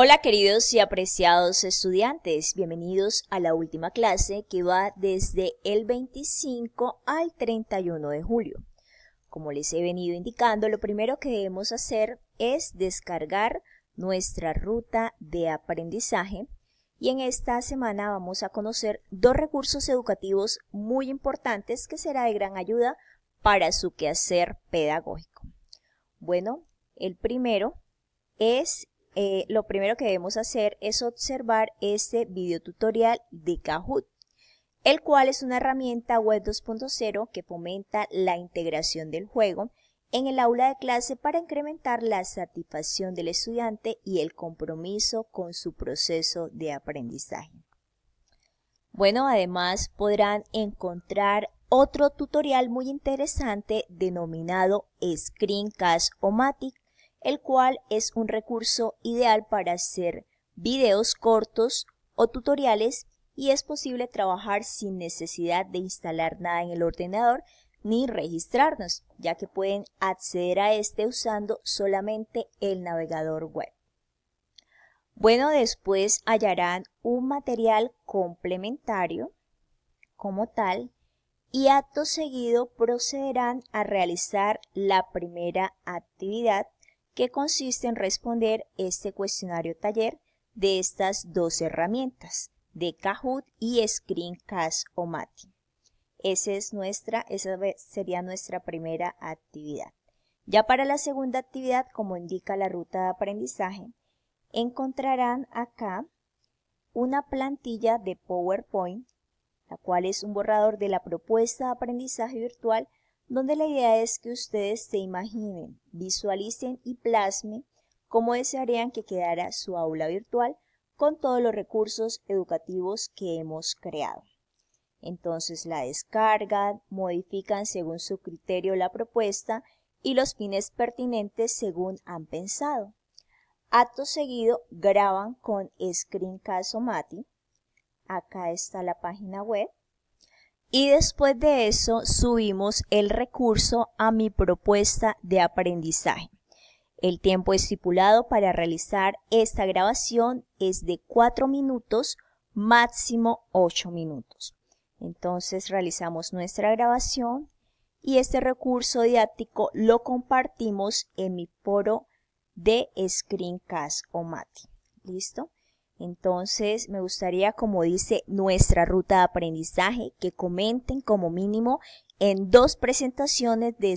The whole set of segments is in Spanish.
Hola queridos y apreciados estudiantes, bienvenidos a la última clase que va desde el 25 al 31 de julio. Como les he venido indicando, lo primero que debemos hacer es descargar nuestra ruta de aprendizaje y en esta semana vamos a conocer dos recursos educativos muy importantes que será de gran ayuda para su quehacer pedagógico. Bueno, el primero es eh, lo primero que debemos hacer es observar este video tutorial de Kahoot, el cual es una herramienta web 2.0 que fomenta la integración del juego en el aula de clase para incrementar la satisfacción del estudiante y el compromiso con su proceso de aprendizaje. Bueno, además podrán encontrar otro tutorial muy interesante denominado Screencast Omatic el cual es un recurso ideal para hacer videos cortos o tutoriales y es posible trabajar sin necesidad de instalar nada en el ordenador ni registrarnos, ya que pueden acceder a este usando solamente el navegador web. Bueno, después hallarán un material complementario como tal y acto seguido procederán a realizar la primera actividad que consiste en responder este cuestionario taller de estas dos herramientas, de Kahoot y Screencast o Mati. Esa, es nuestra, esa sería nuestra primera actividad. Ya para la segunda actividad, como indica la ruta de aprendizaje, encontrarán acá una plantilla de PowerPoint, la cual es un borrador de la propuesta de aprendizaje virtual donde la idea es que ustedes se imaginen, visualicen y plasmen cómo desearían que quedara su aula virtual con todos los recursos educativos que hemos creado. Entonces la descargan, modifican según su criterio la propuesta y los fines pertinentes según han pensado. Acto seguido graban con screencast o Mati. Acá está la página web y después de eso subimos el recurso a mi propuesta de aprendizaje. El tiempo estipulado para realizar esta grabación es de 4 minutos, máximo 8 minutos. Entonces realizamos nuestra grabación y este recurso didáctico lo compartimos en mi foro de Screencast o Mati. ¿Listo? Entonces, me gustaría, como dice nuestra ruta de aprendizaje, que comenten como mínimo en dos presentaciones de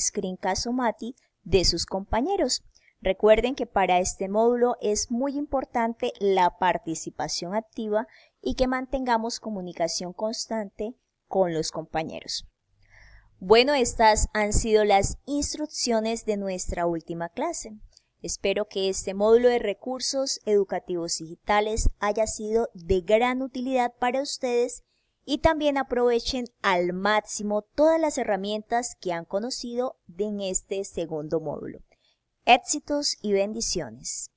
Mati de sus compañeros. Recuerden que para este módulo es muy importante la participación activa y que mantengamos comunicación constante con los compañeros. Bueno, estas han sido las instrucciones de nuestra última clase. Espero que este módulo de recursos educativos digitales haya sido de gran utilidad para ustedes y también aprovechen al máximo todas las herramientas que han conocido en este segundo módulo. Éxitos y bendiciones.